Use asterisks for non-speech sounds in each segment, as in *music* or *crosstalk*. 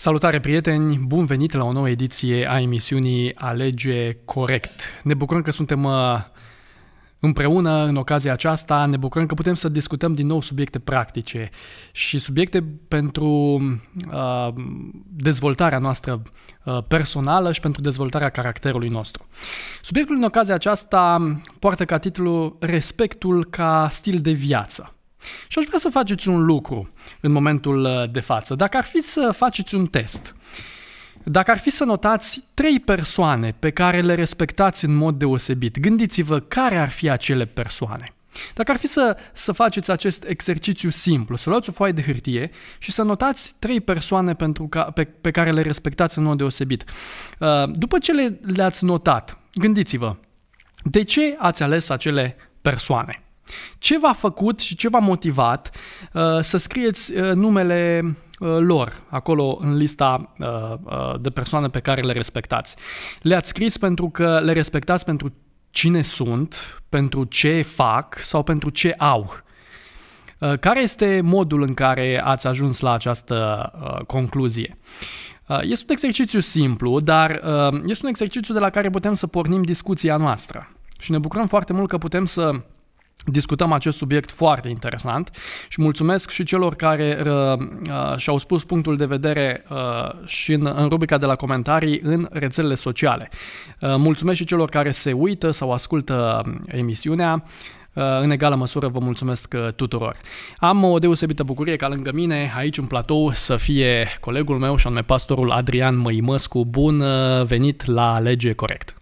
Salutare prieteni, bun venit la o nouă ediție a emisiunii Alege Corect. Ne bucurăm că suntem uh, împreună în ocazia aceasta, ne bucurăm că putem să discutăm din nou subiecte practice și subiecte pentru uh, dezvoltarea noastră uh, personală și pentru dezvoltarea caracterului nostru. Subiectul în ocazia aceasta poartă ca titlu Respectul ca stil de viață. Și aș vrea să faceți un lucru în momentul uh, de față. Dacă ar fi să faceți un test, dacă ar fi să notați trei persoane pe care le respectați în mod deosebit, gândiți-vă care ar fi acele persoane. Dacă ar fi să, să faceți acest exercițiu simplu, să luați o foaie de hârtie și să notați trei persoane pentru ca, pe, pe care le respectați în mod deosebit. Uh, după ce le, le-ați notat, gândiți-vă, de ce ați ales acele persoane? Ce v-a făcut și ce v-a motivat uh, să scrieți uh, numele uh, lor acolo în lista de persoane pe care le respectați? Le-ați scris pentru că le respectați pentru cine sunt, pentru ce fac sau pentru ce au. Care este modul în care ați ajuns la această concluzie? Este un exercițiu simplu, dar este un exercițiu de la care putem să pornim discuția noastră. Și ne bucurăm foarte mult că putem să discutăm acest subiect foarte interesant și mulțumesc și celor care uh, uh, și-au spus punctul de vedere uh, și în, în rubrica de la comentarii în rețelele sociale. Uh, mulțumesc și celor care se uită sau ascultă uh, emisiunea. Uh, în egală măsură vă mulțumesc uh, tuturor. Am o deosebită bucurie ca lângă mine, aici în platou, să fie colegul meu și anume pastorul Adrian Măimăscu. Bun venit la Lege Corect!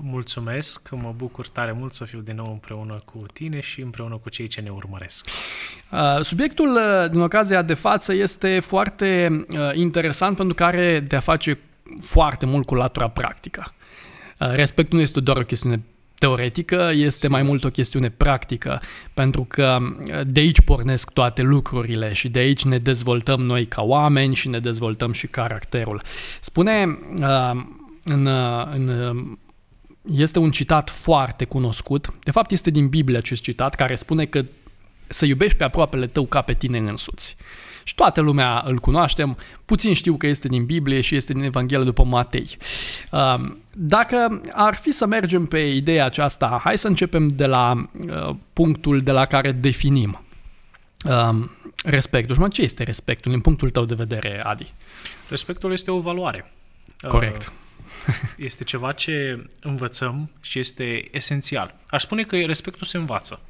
Mulțumesc, mă bucur tare mult să fiu din nou împreună cu tine și împreună cu cei ce ne urmăresc. Uh, subiectul uh, din ocazia de față este foarte uh, interesant pentru că are de a face foarte mult cu latura practică. Respectul nu este doar o chestiune teoretică, este mai mult o chestiune practică, pentru că de aici pornesc toate lucrurile și de aici ne dezvoltăm noi ca oameni și ne dezvoltăm și caracterul. Spune în, în este un citat foarte cunoscut. De fapt, este din Biblie acest citat care spune că să iubești pe aproapele tău ca pe tine însuți. Și toată lumea îl cunoaștem, puțin știu că este din Biblie și este din Evanghelia după Matei. Um, dacă ar fi să mergem pe ideea aceasta, hai să începem de la uh, punctul de la care definim um, respectul. Și mă, ce este respectul din punctul tău de vedere, Adi? Respectul este o valoare. Corect. Uh *laughs* Este ceva ce învățăm și este esențial. Aș spune că respectul se învață.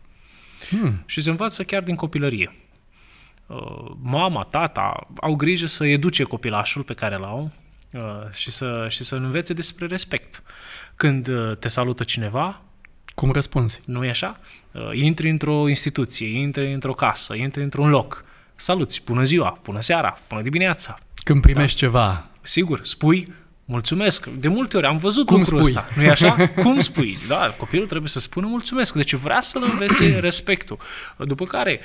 Hmm. Și se învață chiar din copilărie. Uh, mama, tata au grijă să educe copilașul pe care l-au uh, și să, și să învețe despre respect. Când uh, te salută cineva, cum răspunzi? nu e așa? Intri într-o instituție, intri într-o casă, intri într-un loc. Saluți, bună ziua, bună seara, bună dimineața. Când primești da. ceva. Sigur, spui Mulțumesc. De multe ori am văzut Cum lucrul spui? ăsta. nu e așa? *laughs* Cum spui? Da, copilul trebuie să spună mulțumesc. Deci vrea să-l învețe *clears throat* respectul. După care,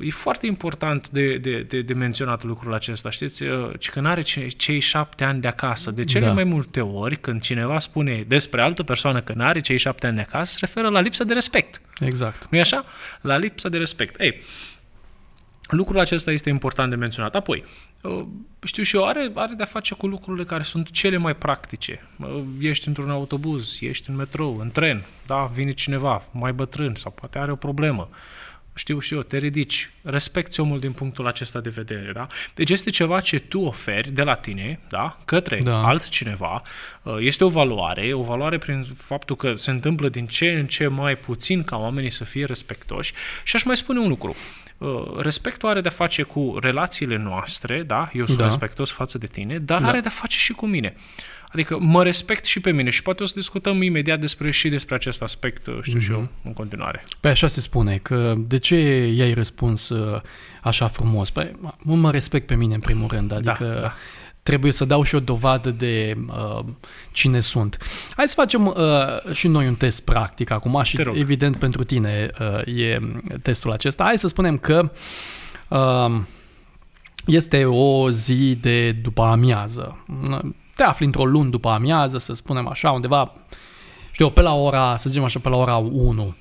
e foarte important de, de, de, de menționat lucrul acesta. Știți, uh, că când are cei șapte ani de acasă. De cele da. mai multe ori, când cineva spune despre altă persoană că nu are cei șapte ani de acasă, se referă la lipsa de respect. Exact. nu e așa? La lipsa de respect. Ei, Lucrul acesta este important de menționat. Apoi, uh, știu și eu, are, are de-a face cu lucrurile care sunt cele mai practice. Uh, ești într-un autobuz, ești în metrou, în tren, da, vine cineva mai bătrân sau poate are o problemă. Știu și eu, te ridici, respecti omul din punctul acesta de vedere, da? Deci este ceva ce tu oferi de la tine, da, către da. altcineva. Uh, este o valoare, o valoare prin faptul că se întâmplă din ce în ce mai puțin ca oamenii să fie respectoși. Și aș mai spune un lucru Uh, respectul are de-a face cu relațiile noastre, da? Eu sunt da. respectos față de tine, dar da. are de-a face și cu mine. Adică mă respect și pe mine și poate o să discutăm imediat despre și despre acest aspect, uh, știu mm-hmm. și eu, mhm. în continuare. Pe păi așa se spune, că de ce i-ai răspuns uh, așa frumos? Păi mă respect pe mine în primul rând, da, adică da, da trebuie să dau și o dovadă de uh, cine sunt. Hai să facem uh, și noi un test practic acum și evident pentru tine uh, e testul acesta. Hai să spunem că uh, este o zi de după amiază. Te afli într-o lună după amiază, să spunem așa, undeva, știu, pe la ora, să zicem așa, pe la ora 1.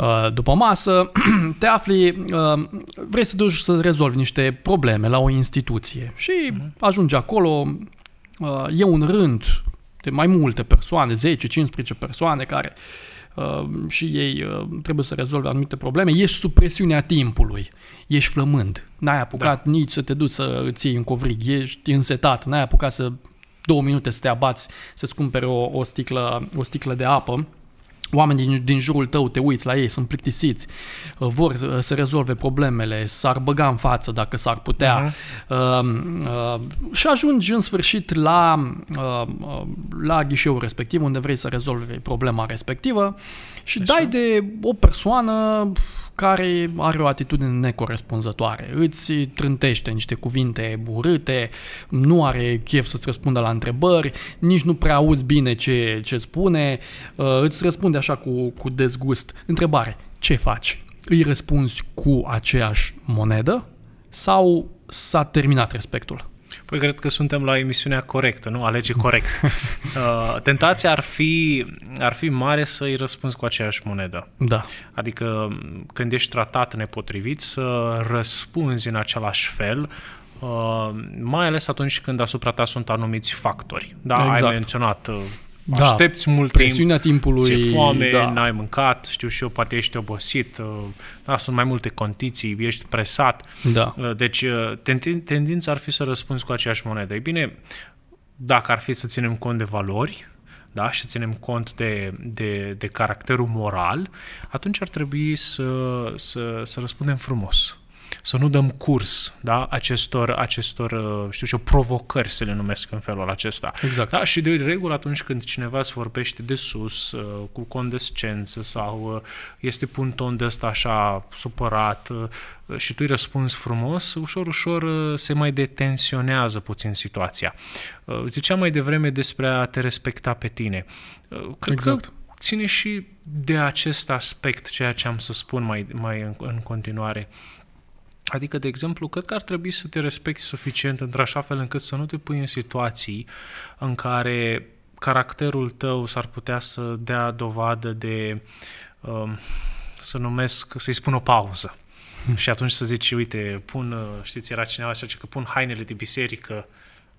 Uh, după masă, *clears throat* te afli, uh, vrei să duci să rezolvi niște probleme la o instituție și mhm. ajungi acolo, uh, e un rând de mai multe persoane, 10-15 persoane care și ei trebuie să rezolve anumite probleme, ești sub presiunea timpului, ești flămând, n-ai apucat da. nici să te duci să îți iei un covrig, ești însetat, n-ai apucat să două minute să te abați, să-ți cumpere o, o, sticlă, o sticlă de apă Oameni din, din jurul tău te uiți la ei, sunt plictisiți, uh, vor uh, să rezolve problemele, s-ar băga în față dacă s-ar putea uh-huh. uh, uh, și ajungi în sfârșit la, um, uh, la ghișeul respectiv unde vrei să rezolvi problema respectivă și Așa. dai de o persoană care are o atitudine necorespunzătoare. Îți trântește niște cuvinte urâte, nu are chef să-ți răspundă la întrebări, nici nu prea auzi bine ce, ce spune, uh, îți răspunde așa cu, cu dezgust. Întrebare, ce faci? Îi răspunzi cu aceeași monedă sau s-a terminat respectul? Păi cred că suntem la emisiunea corectă, nu? Alege corect. *laughs* uh, tentația ar fi, ar fi mare să-i răspunzi cu aceeași monedă. Da. Adică când ești tratat nepotrivit, să răspunzi în același fel, uh, mai ales atunci când asupra ta sunt anumiți factori. Da, exact. ai menționat uh, da, aștepți mult presiunea timp, timpului, ți-e foame, da. n-ai mâncat, știu și eu, poate ești obosit, uh, da, sunt mai multe condiții, ești presat. Da. Uh, deci uh, tendința ar fi să răspunzi cu aceeași monedă. Ei bine, dacă ar fi să ținem cont de valori, da, și ținem cont de, de, de caracterul moral, atunci ar trebui să, să, să răspundem frumos să nu dăm curs da, acestor, acestor uh, știu ce? provocări, să le numesc în felul acesta. Exact. Da? Și de regulă atunci când cineva îți vorbește de sus, uh, cu condescență sau uh, este pe un ton de ăsta așa supărat și tu îi răspunzi frumos, ușor, ușor se mai detensionează puțin situația. Ziceam mai devreme despre a te respecta pe tine. Cred exact. că ține și de acest aspect ceea ce am să spun mai, mai în, în continuare. Adică, de exemplu, cred că ar trebui să te respecti suficient într-așa fel încât să nu te pui în situații în care caracterul tău s-ar putea să dea dovadă de, um, să numesc, să-i spun o pauză. Hmm. Și atunci să zici, uite, pun, știți, era cineva așa, că pun hainele de biserică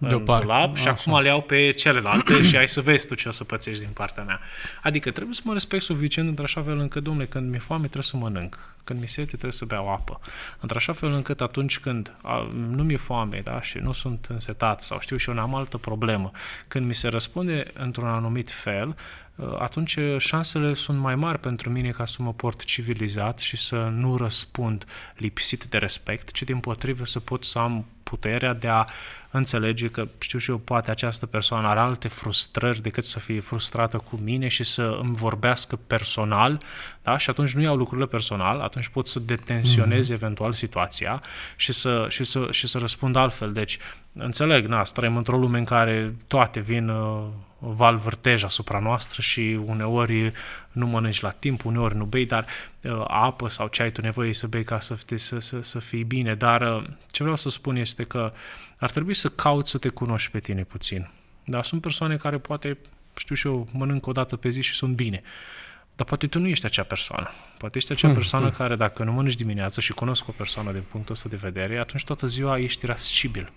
de în dulap și Așa. acum le iau pe celelalte și ai să vezi tu ce o să pățești din partea mea. Adică trebuie să mă respect suficient într-așa fel încât, domnule, când mi-e foame trebuie să mănânc, când mi-e sete trebuie să beau apă. Într-așa fel încât atunci când a, nu mi-e foame da, și nu sunt însetat sau știu și eu n-am altă problemă, când mi se răspunde într-un anumit fel, Eh, atunci eh, șansele sunt mai mari pentru mine ca să mă port civilizat și să nu răspund lipsit de respect, ci din potrivă să pot să am puterea de a înțelege că, știu și eu, poate această persoană are alte frustrări decât să fie frustrată cu mine și să îmi vorbească personal, da? Și atunci nu iau lucrurile personal, atunci pot să detensionez mm-hmm. eventual situația și să, și, să, și să răspund altfel. Deci, înțeleg, na, trăim într-o lume în care toate vin uh, val vârtej asupra noastră și uneori nu mănânci la timp, uneori nu bei, dar uh, apă sau ce ai tu nevoie să bei ca să, te, să, să, să fii bine. Dar uh, ce vreau să spun este că ar trebui să cauți să te cunoști pe tine puțin. Dar sunt persoane care poate, știu și eu, mănânc o dată pe zi și sunt bine. Dar poate tu nu ești acea persoană. Poate ești acea hmm, persoană hmm. care dacă nu mănânci dimineață și cunosc o persoană din punctul ăsta de vedere, atunci toată ziua ești irascibil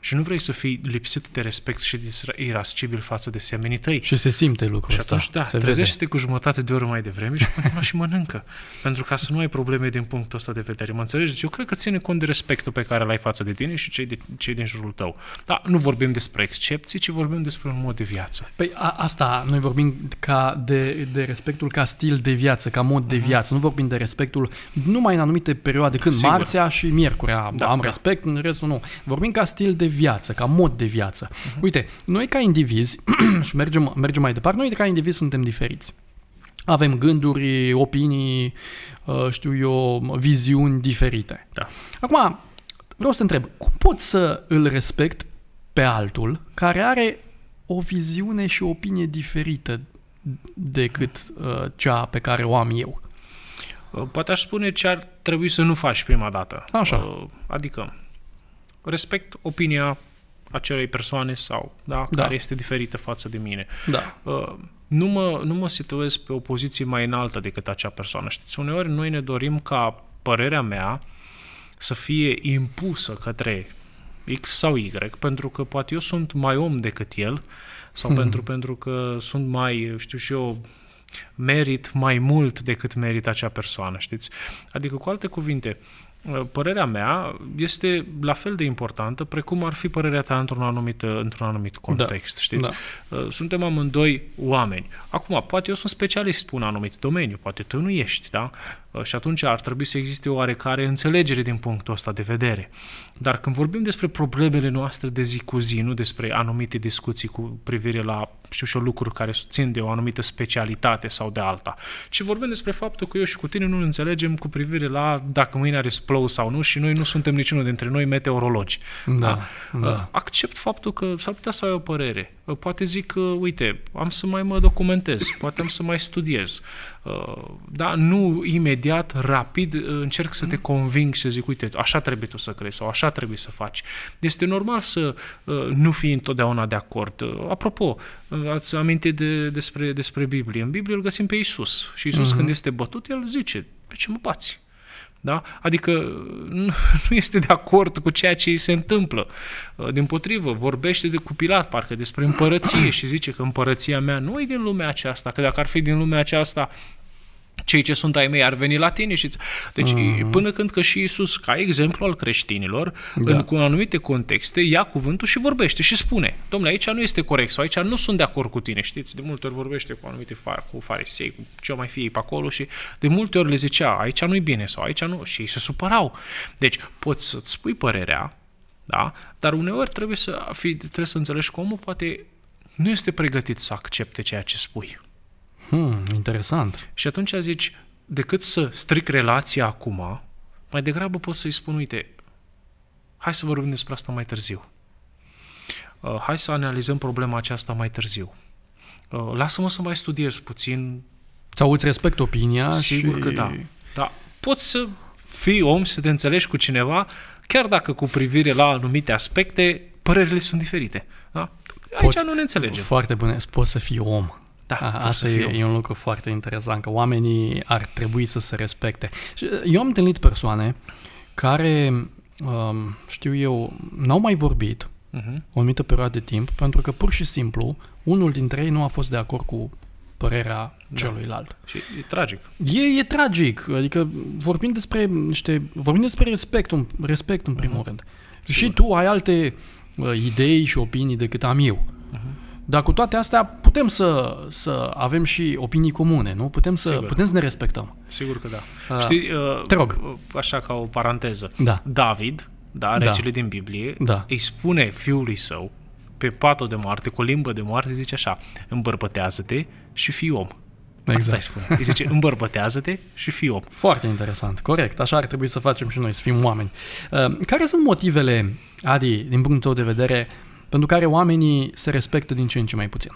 și nu vrei să fii lipsit de respect și irascibil față de semenii tăi. Și se simte lucrul și atunci, ăsta. da, se trezește vede. cu jumătate de oră mai devreme și mai și mănâncă. *laughs* pentru ca să nu ai probleme din punctul ăsta de vedere. Mă înțelegi? Deci eu cred că ține cont de respectul pe care l-ai față de tine și cei, de, cei din jurul tău. Dar nu vorbim despre excepții, ci vorbim despre un mod de viață. Păi a, asta, noi vorbim ca de, de respectul ca stil de viață, ca mod de mm-hmm. Nu vorbim de respectul numai în anumite perioade, când Sigur. marțea și miercurea da, am da. respect, în restul nu. Vorbim ca stil de viață, ca mod de viață. Uh-huh. Uite, noi ca indivizi, *clears throat* și mergem, mergem mai departe, noi ca indivizi suntem diferiți. Avem gânduri, opinii, uh, știu eu, viziuni diferite. Da. Acum, vreau să întreb, cum pot să îl respect pe altul care are o viziune și o opinie diferită decât uh, cea pe care o am eu? Uh, poate aș spune ce ar trebui să nu faci prima dată. Așa. Uh, adică respect opinia acelei persoane sau, da, da. care este diferită față de mine. Da. Uh, nu mă, nu mă situez pe o poziție mai înaltă decât acea persoană. Știți, uneori noi ne dorim ca părerea mea să fie impusă către X sau Y, pentru că poate eu sunt mai om decât el, sau hmm. pentru, pentru că sunt mai, știu și eu, merit mai mult decât merită acea persoană, știți? Adică, cu alte cuvinte, Uh, părerea mea este la fel de importantă precum ar fi părerea ta într-un anumit, uh, într-un anumit da. context, da. știți? Da. Uh, suntem amândoi oameni. Acum, poate eu sunt specialist pe un anumit domeniu, poate tu nu ești, da? Uh, și atunci ar trebui să existe oarecare înțelegere din punctul ăsta de vedere. Dar când vorbim despre problemele noastre de zi cu zi, nu despre anumite discuții cu privire la, știu și lucruri care țin de o anumită specialitate sau de alta, ci vorbim despre faptul că eu și cu tine nu înțelegem cu privire la dacă mâine are plouă sau nu și noi nu suntem niciunul dintre noi meteorologi. Da, da? da. Uh, accept faptul că s-ar putea să ai o părere. Uh, poate zic, că uite, am să mai mă documentez, poate am să mai studiez. Da, nu imediat imediat, rapid, uh, încerc să te mm. conving și să zic, uite, așa trebuie tu să crezi sau așa trebuie să faci. Este normal să uh, nu fii întotdeauna de acord. Uh, apropo, ați amintit de, despre, despre Biblie. În Biblie îl găsim pe Isus și Isus uh-huh. Mhm. când este bătut, el zice, pe ce mă bați? Da? Adică *laughs* nu este de acord cu ceea ce îi se întâmplă. Din potrivă, vorbește de cupilat, parcă despre împărăție și zice că împărăția mea nu e din lumea aceasta, că dacă ar fi din lumea aceasta, cei ce sunt ai mei ar veni la tine. Și... Deci, uh-huh. până când că și Isus, ca exemplu al creștinilor, da. în anumite contexte, ia cuvântul și vorbește și spune, domnule, aici nu este corect sau aici nu sunt de acord cu tine, știți? De multe ori vorbește cu anumite far, cu farisei, cu ce mai fie pe acolo și de multe ori le zicea, aici nu-i bine sau aici nu, și ei se supărau. Deci, poți să-ți spui părerea, da? Dar uneori trebuie să, fi trebuie să înțelegi că omul poate nu este pregătit să accepte ceea ce spui. Hmm, interesant. Și atunci zici, decât să stric relația acum, mai degrabă pot să-i spun, uite, hai să vorbim despre asta mai târziu. Uh, hai să analizăm problema aceasta mai târziu. Uh, lasă-mă să mai studiez puțin. Sau îți respect opinia Sigur și... că da. Da, poți să fii om și să te înțelegi cu cineva, chiar dacă cu privire la anumite aspecte, părerile sunt diferite. Da? Aici poți, nu ne înțelegem. Foarte bine, poți să fii om. Da, asta e, e un lucru foarte interesant, că oamenii ar trebui să se respecte. Uh, eu am întâlnit persoane care, um, știu eu, n-au mai vorbit uh-huh. o anumită perioadă de timp, pentru că pur și simplu unul dintre ei nu a fost de acord cu părerea da. celuilalt. Și e tragic. E, e tragic, adică vorbim despre niște, vorbim despre respect, un, respect în primul uh-huh. rând. Sigur. Și tu ai alte uh, idei și opinii decât am eu. Uh-huh. Dar cu toate astea putem să, să avem și opinii comune, nu? Putem să, Sigur. putem să ne respectăm. Sigur că da. Uh, Știi, uh, te rog. Uh, așa ca o paranteză. Da. David, da, regele da. din Biblie, da. îi spune fiului său, pe patul de moarte, cu o limbă de moarte, zice așa, îmbărbătează-te și fii om. Exact. Asta îi spune. Îi zice, îmbărbătează-te și fii om. Foarte interesant, corect. Așa ar trebui să facem și noi, să fim oameni. Uh, care sunt motivele, Adi, din punctul tău de vedere, uh, pentru care oamenii se respectă din ce în ce mai puțin.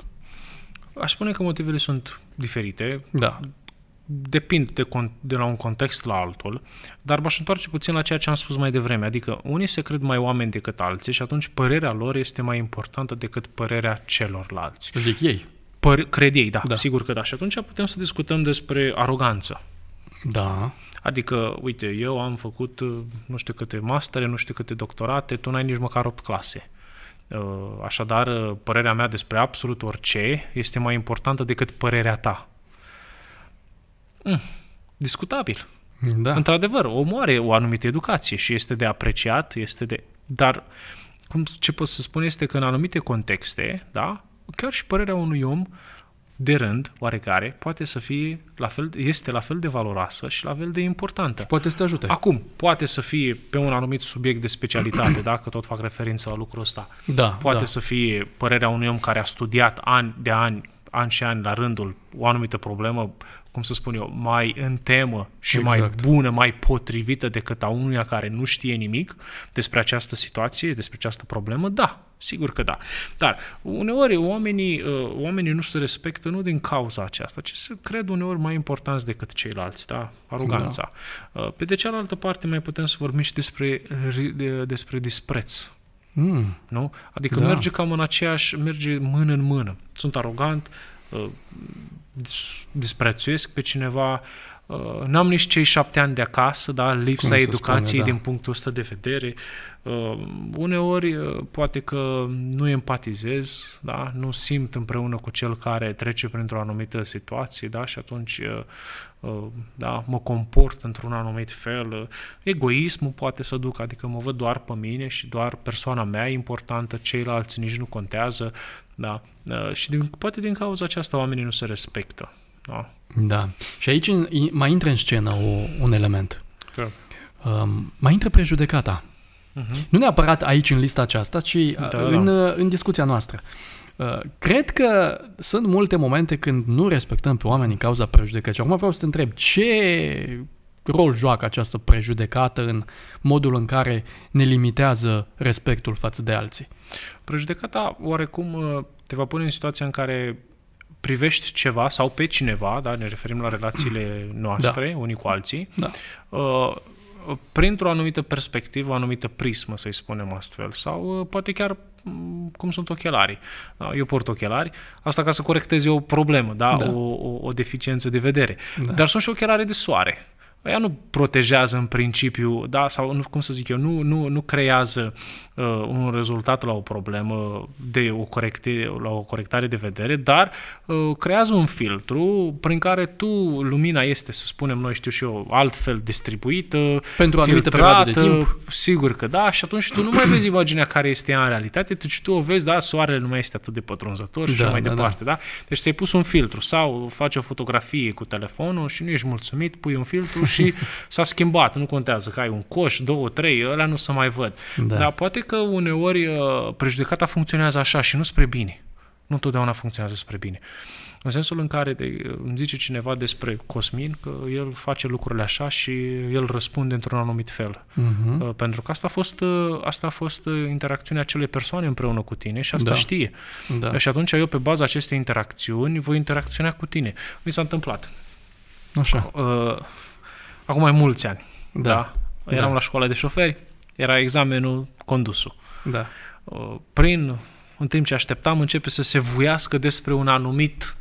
Aș spune că motivele sunt diferite. Da. Depind de, con- de la un context la altul, dar m-aș întoarce puțin la ceea ce am spus mai devreme. Adică unii se cred mai oameni decât alții și atunci părerea lor este mai importantă decât părerea celorlalți. Zic ei. Păr- cred ei, da, da, sigur că da. Și atunci putem să discutăm despre aroganță. Da. Adică, uite, eu am făcut uh, nu știu câte mastere, nu știu câte doctorate, tu n-ai nici măcar 8 clase. Uh, așadar, uh, părerea mea despre absolut orice este mai importantă decât părerea ta. Mm, discutabil. Da. Într-adevăr, omul are o anumită educație și este de apreciat, este de... Dar cum, ce pot să spun este că în anumite contexte, da, chiar și părerea unui om uh, de rând, oarecare, poate să fie la fel, este la fel de valoroasă și la fel de importantă. Și poate să te ajute. Acum, poate să fie pe un anumit subiect de specialitate, *clears throat* dacă tot fac referință la lucrul ăsta. Da, poate da. să fie părerea unui om care a studiat ani de ani, ani și ani la rândul o anumită problemă, cum să spun eu, mai în temă și exact. mai bună, mai potrivită decât a unuia care nu știe nimic despre această situație, despre această problemă? Da, sigur că da. Dar uneori oamenii, uh, oamenii nu se respectă nu din cauza aceasta, ci se cred uneori mai importanți decât ceilalți, da? Aroganța. Da. Uh, pe de cealaltă parte mai putem să vorbim și despre, despre dispreț. Mm. Nu? Adică da. merge cam în aceeași, merge mână în mână. Sunt arogant, Uh, disprețuiesc pe cineva, Uh, n-am nici cei șapte ani de acasă, da? lipsa educației spune, da. din punctul ăsta de vedere. Uh, uneori uh, poate că nu empatizez, da? nu simt împreună cu cel care trece printr-o anumită situație da? și atunci uh, uh, da? mă comport într-un anumit fel. Egoismul poate să duc, adică mă văd doar pe mine și doar persoana mea importantă, ceilalți nici nu contează. Da? Și din, poate din cauza aceasta oamenii nu se respectă. Da. da. Și aici mai intră în scenă o, un element. Da. Um, mai intră prejudecata. Uh-huh. Nu neapărat aici în lista aceasta, ci uh, da, în, da. Uh, în discuția noastră. Uh, cred că sunt multe momente când nu respectăm pe oameni în cauza prejudecății. Acum vreau să te întreb, ce rol joacă această prejudecată în modul în care ne limitează respectul față de alții? Prejudecata oarecum te va pune în situația în care privești ceva sau pe cineva, da, ne referim la relațiile *clears throat* noastre, da. unii cu alții, da. uh, printr-o anumită perspectivă, o anumită prismă, să-i spunem astfel, sau uh, poate chiar mm, cum sunt ochelarii. Da, eu port ochelari, asta ca să corectez eu o problemă, da? da. O, o, o deficiență de vedere. Da. Dar sunt și ochelari de soare. Păi ea nu protejează în principiu, da, sau nu, cum să zic eu, nu, nu, nu creează uh, un rezultat la o problemă de o corecte, la o corectare de vedere, dar uh, creează un filtru prin care tu, lumina este, să spunem noi, știu și eu, altfel distribuită, pentru o anumită perioadă de timp. Sigur că da, și atunci tu nu mai vezi imaginea care este în realitate, deci tu o vezi, da, soarele nu mai este atât de pătrunzător și da, mai da, da. departe, da. da? Deci ți-ai pus un filtru sau faci o fotografie cu telefonul și nu ești mulțumit, pui un filtru *laughs* și s-a schimbat. Nu contează că ai un coș, două, trei, ăla nu se mai văd. Da. Dar poate că uneori uh, prejudecata funcționează așa și nu spre bine. Nu întotdeauna funcționează spre bine. În sensul în care de, îmi zice cineva despre Cosmin că el face lucrurile așa și el răspunde într-un anumit fel. Uh-huh. Pentru că asta a, fost, uh, asta a fost uh, interacțiunea acelei persoane împreună cu tine și asta da. știe. Da. Și atunci eu, pe baza acestei interacțiuni, voi interacționa cu tine. Mi s-a întâmplat. Așa. Uh, acum mai mulți ani, da? da? da. Eram da. la școala de șoferi, era examenul condusul. Da. Uh, prin, în timp ce așteptam, începe să se vuiască despre un anumit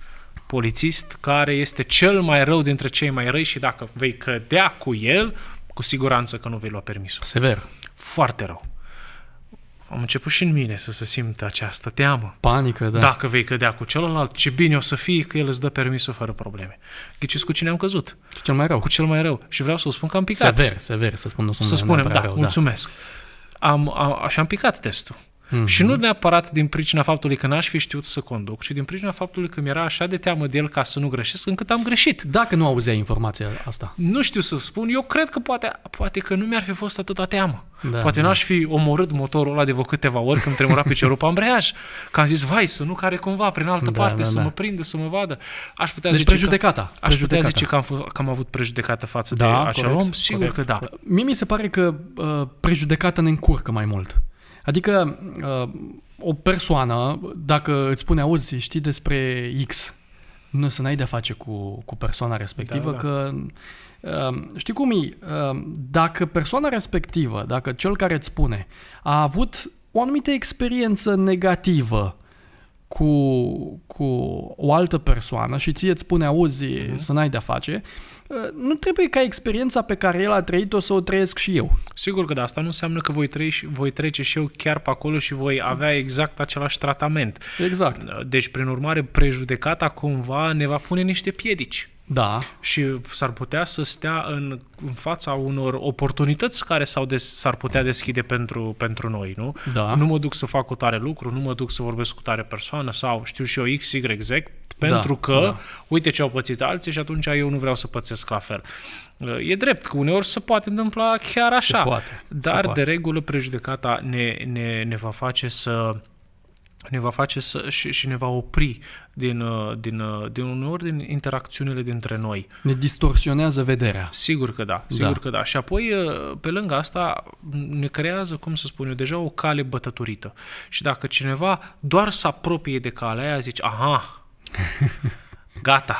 polițist care este cel mai rău dintre cei mai răi și dacă vei cădea cu el, cu siguranță că nu vei lua permisul. Sever. Foarte rău am început și în mine să se simtă această teamă. Panică, da. Dacă vei cădea cu celălalt, ce bine o să fie că el îți dă permisul fără probleme. Ghiciți cu cine am căzut. Cu cel mai rău. Cu cel mai rău. Și vreau să spun că am picat. Sever, sever, să spun. Nu sunt să spunem, da, rău, da. mulțumesc. Da. Am, am, și am picat testul. Mm-hmm. Și nu neapărat din pricina faptului că n-aș fi știut să conduc, ci din pricina faptului că mi-era așa de teamă de el ca să nu greșesc, încât am greșit. Dacă nu auzeai informația asta. Nu știu să spun, eu cred că poate, poate că nu mi-ar fi fost atâta teamă. Da, poate da. n-aș fi omorât motorul ăla de vă câteva ori când tremura piciorul pe ambreiaj. Că am zis, vai, să nu care cumva prin altă da, parte, da, să da. mă prindă, să mă vadă. Aș putea deci zice prejudecata. Că, aș putea zice că am, f- că am avut prejudecată față da, de acel corect, om? Sigur corect. că da. Mie mi se pare că uh, prejudecata ne încurcă mai mult. Adică uh, o persoană, dacă îți spune, auzi, știi despre X, nu să n-ai de face cu, cu persoana respectivă, da, da. că uh, știi cum e, uh, dacă persoana respectivă, dacă cel care îți spune a avut o anumită experiență negativă cu, cu o altă persoană și ție îți spune, auzi, uh-huh. să n-ai de-a face, ă, nu trebuie ca experiența pe care el a trăit-o să o trăiesc și eu. Sigur că da, asta nu înseamnă că voi, trăi și, voi trece și eu chiar pe acolo și voi avea exact același tratament. Exact. Deci, prin urmare, prejudecata cumva ne va pune niște piedici. Da. Și s-ar putea să stea în, în fața unor oportunități care s-au des, s-ar putea deschide pentru, pentru noi, nu? Da. Nu mă duc să fac o tare lucru, nu mă duc să vorbesc cu tare persoană sau știu și eu X, Y, Z, da, pentru da, că da. uite ce au pățit alții și atunci eu nu vreau să pățesc la fel. E drept că uneori se poate întâmpla chiar așa, se poate, dar se poate. de regulă prejudecata ne, ne, ne va face să ne va face să, și, și ne va opri din, uh, din, uh, din uneori din interacțiunile dintre noi. Ne distorsionează vederea. Sigur că da, da. sigur da. că da. Și apoi, uh, pe lângă asta, ne creează, cum să spun eu, deja o cale bătătorită. Și dacă cineva doar se apropie de calea aia, zici, aha, gata,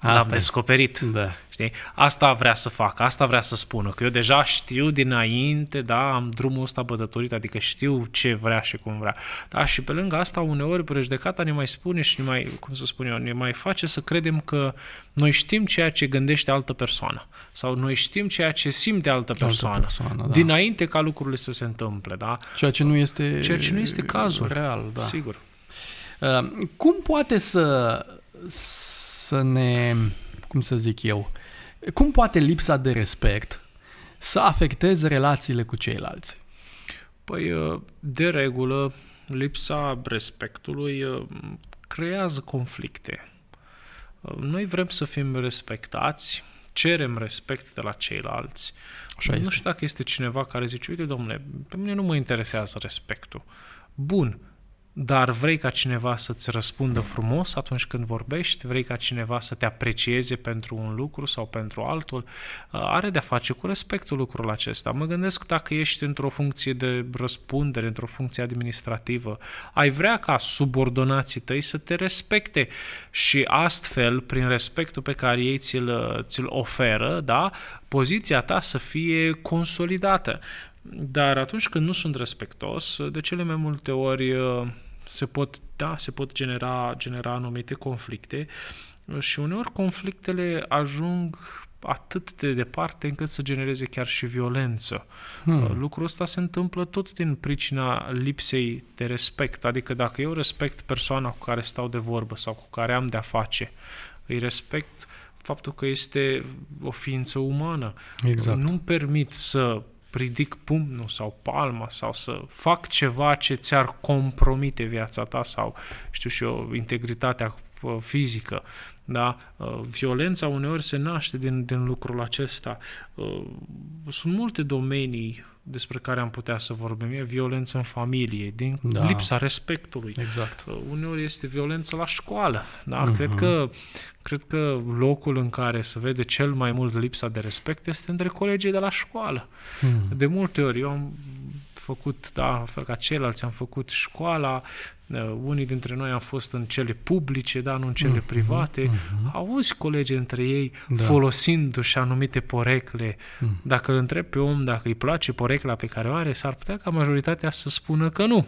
L-am descoperit. Da. Știi? Asta vrea să fac, asta vrea să spună, că eu deja știu dinainte, da, am drumul ăsta bătătorit, adică știu ce vrea și cum vrea. Da, și pe lângă asta, uneori, prejudecata ne mai spune și ne mai, cum să spun eu, ne mai face să credem că noi știm ceea ce gândește altă persoană sau noi știm ceea ce simte altă persoană, altă persoană da. dinainte ca lucrurile să se întâmple, da? Ceea ce nu este, ceea ce nu este cazul. Real, da. Sigur. Uh, cum poate să, să să ne, cum să zic eu, cum poate lipsa de respect să afecteze relațiile cu ceilalți? Păi, ă, de regulă, lipsa respectului ă, creează conflicte. Ă, noi vrem să fim respectați, cerem respect de la ceilalți. Așa nu este. știu dacă este cineva care zice, uite domnule, pe mine nu mă interesează respectul. Bun, dar vrei ca cineva să-ți răspundă frumos atunci când vorbești, vrei ca cineva să te aprecieze pentru un lucru sau pentru altul, uh, are de-a face cu respectul lucrul acesta. Mă gândesc dacă ești într-o funcție de răspundere, într-o funcție administrativă, ai vrea ca subordonații tăi să te respecte și astfel, prin respectul pe care ei ți-l, ți-l oferă, da, poziția ta să fie consolidată. Dar atunci când nu sunt respectos, de cele mai multe ori uh, se pot, da, se pot genera, genera anumite conflicte și uneori conflictele ajung atât de departe încât să genereze chiar și violență. Hmm. Uh, lucrul ăsta se întâmplă tot din pricina lipsei de respect. Adică dacă eu respect persoana cu care stau de vorbă sau cu care am de-a face, îi respect faptul că este o ființă umană. Exact. Nu-mi permit să ridic pumnul sau palma sau să fac ceva ce ți-ar compromite viața ta sau, știu și eu, integritatea uh, fizică. Da? Uh, violența uneori se naște din, din lucrul acesta. Uh, sunt multe domenii despre care am putea să vorbim. E violență în familie, din da. lipsa respectului. Exact. Uh, uneori este violență la școală. Da? Uh-huh. Cred, că, cred că locul în care se vede cel mai mult lipsa de respect este între colegii de la școală. Uh-huh. De multe ori, eu am făcut, da, fel ca ceilalți, am făcut școala, uh, unii dintre noi am fost în cele publice, da, nu în cele uh-huh, private. Uh-huh. Auzi colegi între ei da. folosindu-și anumite porecle. Uh-huh. Dacă îl întreb pe om dacă îi place porecla pe care o are, s-ar putea ca majoritatea să spună că nu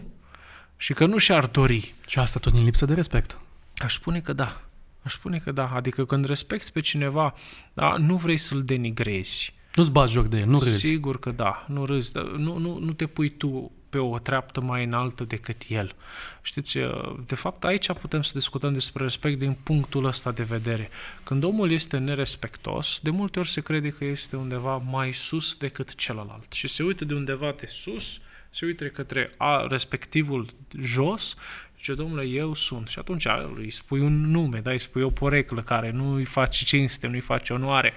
și că nu și-ar dori. Și asta tot din lipsă de respect. Aș spune că da. Aș spune că da. Adică când respecti pe cineva, da, nu vrei să-l denigrezi nu-ți bagi joc de el, nu râzi. Sigur că da, nu râzi, dar nu, nu, nu te pui tu pe o treaptă mai înaltă decât el. Știți, uh, de fapt aici putem să discutăm despre respect din punctul ăsta de vedere. Când omul este nerespectos, de multe ori se crede că este undeva mai sus decât celălalt și se uită de undeva de sus, se uită către a, respectivul jos Zice, domnule, eu sunt. Și atunci îi spui un nume, da? îi spui o poreclă care nu îi face cinste, nu îi face onoare.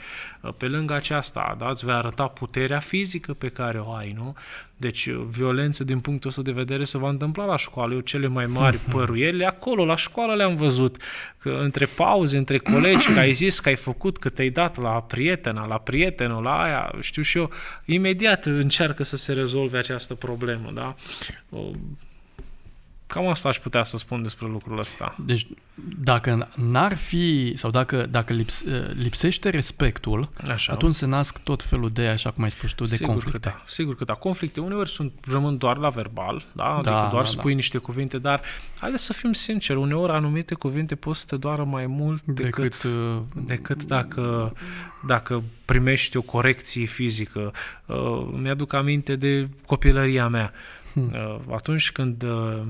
Pe lângă aceasta, da? îți vei arăta puterea fizică pe care o ai, nu? Deci violență din punctul ăsta de vedere se va întâmpla la școală. Eu cele mai mari *laughs* păruieli acolo, la școală le-am văzut. Că între pauze, între colegi, că ai zis că ai făcut, că te-ai dat la prietena, la prietenul, la aia, știu și eu, imediat încearcă să se rezolve această problemă, da? Cam asta aș putea să spun despre lucrul ăsta. Deci, dacă n-ar fi, sau dacă, dacă lips, uh, lipsește respectul, așa. atunci se nasc tot felul de, așa cum ai spus tu, de sigur conflicte. Că da, sigur că da. Conflicte uneori sunt, rămân doar la verbal, da? Adică da adică doar da, da. spui da. niște cuvinte, dar haideți să fim sinceri, uneori anumite cuvinte pot să te doară mai mult decât, decât, uh, decât dacă, dacă primești o corecție fizică. Uh, mi-aduc aminte de copilăria mea Hmm. Uh, atunci când uh,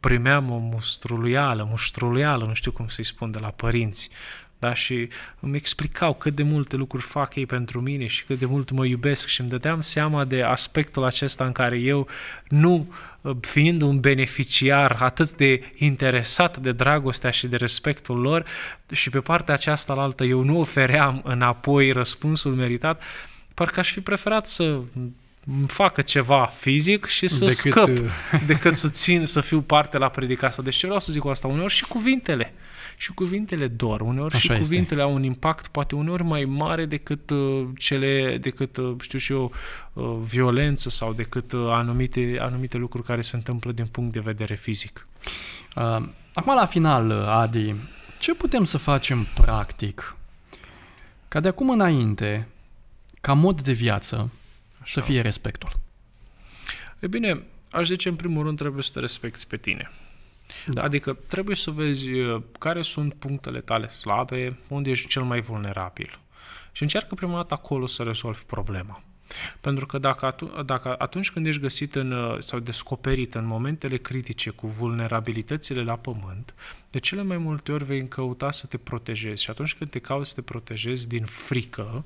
primeam o mustruluială, mustruluială, nu știu cum să-i spun, de la părinți, da? și îmi explicau cât de multe lucruri fac ei pentru mine și cât de mult mă iubesc și îmi dădeam seama de aspectul acesta în care eu, nu uh, fiind un beneficiar atât de interesat de dragostea și de respectul lor și pe partea aceasta la altă eu nu ofeream înapoi răspunsul meritat, parcă aș fi preferat să facă ceva fizic și să decât, scăp uh, *laughs* decât să țin, să fiu parte la predica asta. Deci ce vreau să zic cu asta? Uneori și cuvintele. Și cuvintele dor. Uneori Așa și cuvintele este. au un impact poate uneori mai mare decât uh, cele, decât, uh, știu și eu, violență sau decât anumite, anumite lucruri care se întâmplă din punct de vedere fizic. Acum la final, Adi, ce putem să facem practic ca de acum înainte, ca mod de viață, Așa. să fie respectul. E bine, aș zice în primul rând trebuie să te respecti pe tine. Da. Adică trebuie să vezi uh, care sunt punctele tale slabe, unde ești cel mai vulnerabil. Și încearcă prima dată acolo să rezolvi problema. Pentru că dacă, atu- dacă atunci când ești găsit în, uh, sau descoperit în momentele critice cu vulnerabilitățile la pământ, de cele mai multe ori vei încăuta să te protejezi și atunci când te cauți să te protejezi din frică,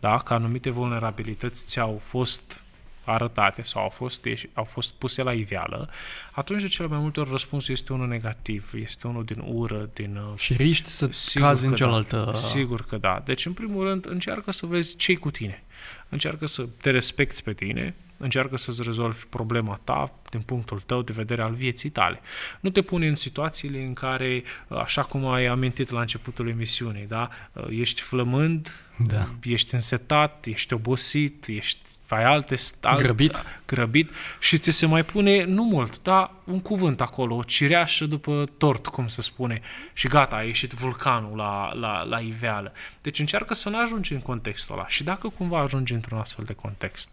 da, că anumite vulnerabilități ți-au fost arătate sau au fost, au fost puse la iveală, atunci de cele mai multe ori răspunsul este unul negativ, este unul din ură, din... Uh, Și riști să cazi în da, cealaltă... Da, sigur că da. Deci, în primul rând, încearcă să vezi ce cu tine. Încearcă să te respecti pe tine, încearcă să-ți rezolvi problema ta din punctul tău de vedere al vieții tale. Nu te pune în situațiile în care, uh, așa cum ai amintit la începutul emisiunii, da, uh, ești flămând, da. Ești însetat, ești obosit, ești ai alte alt, grăbit. grăbit și ți se mai pune, nu mult, dar un cuvânt acolo, o cireașă după tort, cum se spune, și gata, a ieșit vulcanul la, la, la iveală. Deci încearcă să nu ajungi în contextul ăla și dacă cumva ajungi într-un astfel de context,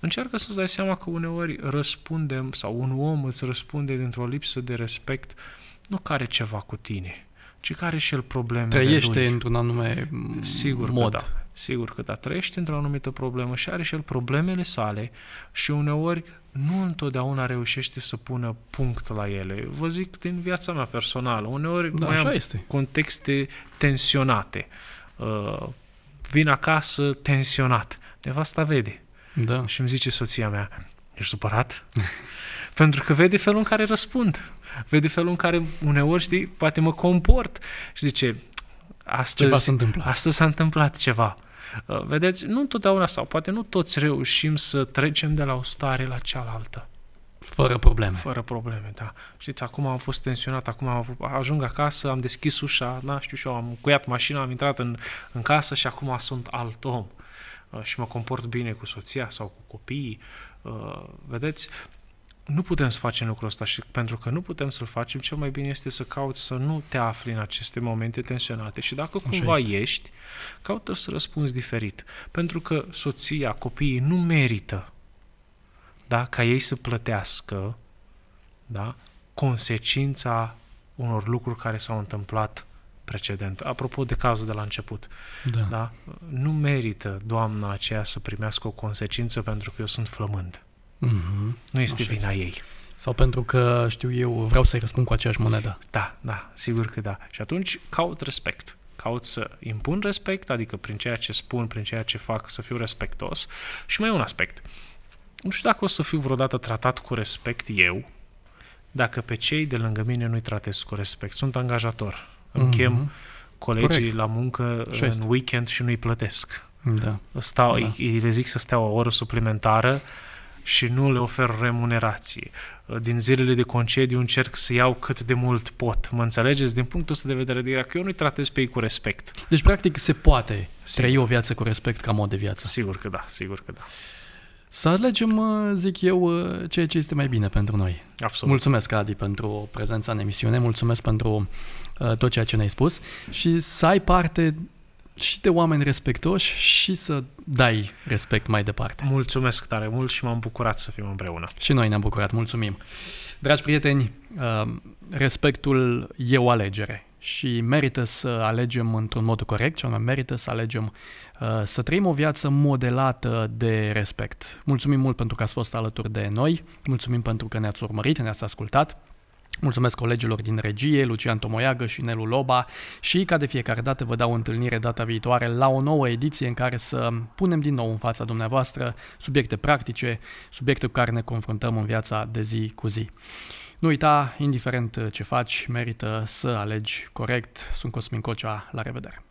încearcă să-ți dai seama că uneori răspundem sau un om îți răspunde dintr-o lipsă de respect, nu care ceva cu tine, ci care și el probleme. Trăiește într-un anume Sigur mod. Că da. Sigur că da, trăiește într-o anumită problemă și are și el problemele sale și uneori nu întotdeauna reușește să pună punct la ele. Vă zic din viața mea personală, uneori da, mai am este. contexte tensionate. Uh, vin acasă tensionat. Nevasta vede. Da. Și îmi zice soția mea, ești supărat? *laughs* Pentru că vede felul în care răspund. Vede felul în care uneori, știi, poate mă comport. Și zice, astăzi, ceva s-a întâmplat. astăzi s-a întâmplat ceva. Uh, vedeți, nu întotdeauna sau poate nu toți reușim să trecem de la o stare la cealaltă. Fără probleme. Fără probleme, da. Știți, acum am fost tensionat, acum am avut, ajung acasă, am deschis ușa, na, știu și eu, am cuiat mașina, am intrat în, în casă și acum sunt alt om uh, și mă comport bine cu soția sau cu copiii. Uh, vedeți, nu putem să facem lucrul ăsta și pentru că nu putem să-l facem, cel mai bine este să cauți să nu te afli în aceste momente tensionate și dacă Așa cumva este. ești, caută să răspunzi diferit. Pentru că soția, copiii nu merită da, ca ei să plătească da, consecința unor lucruri care s-au întâmplat precedent. Apropo de cazul de la început, da. Da? nu merită doamna aceea să primească o consecință pentru că eu sunt flămând. Mm-hmm. Nu este Așa vina este. ei. Sau pentru că, știu eu, vreau să-i răspund cu aceeași monedă. Da, da, sigur că da. Și atunci caut respect caut să impun respect, adică prin ceea ce spun, prin ceea ce fac, să fiu respectos. Și mai e un aspect. Nu știu dacă o să fiu vreodată tratat cu respect eu, dacă pe cei de lângă mine nu-i tratez cu respect. Sunt angajator. Îmi mm-hmm. chem colegii Corect. la muncă și în este. weekend și nu-i plătesc. Da. Stau, da. Îi, îi le zic să stea o oră suplimentară și nu le ofer remunerații. Din zilele de concediu încerc să iau cât de mult pot. Mă înțelegeți? Din punctul ăsta de vedere, de dacă eu nu-i tratez pe ei cu respect. Deci, practic, se poate sigur. trăi o viață cu respect ca mod de viață. Sigur că da, sigur că da. Să alegem, uh, zic eu, uh, ceea ce este mai bine pentru noi. Absolut. Mulțumesc, Adi, pentru prezența în emisiune, mulțumesc pentru uh, tot ceea ce ne-ai spus și să ai parte și de oameni respectoși și să dai respect mai departe. Mulțumesc tare mult și m-am bucurat să fim împreună. Și noi ne-am bucurat, mulțumim. Dragi prieteni, uh, respectul e o alegere și merită să alegem într-un mod corect, și anume merită să alegem uh, să trăim o viață modelată de respect. Mulțumim mult pentru că ați fost alături de noi, mulțumim pentru că ne-ați urmărit, ne-ați ascultat. Mulțumesc colegilor din regie, Lucian Tomoiagă și Nelu Loba și ca de fiecare dată vă dau o întâlnire data viitoare la o nouă ediție în care să punem din nou în fața dumneavoastră subiecte practice, subiecte cu care ne confruntăm în viața de zi cu zi. Nu uita, indiferent ce faci, merită să alegi corect. Sunt Cosmin Cocea, la revedere!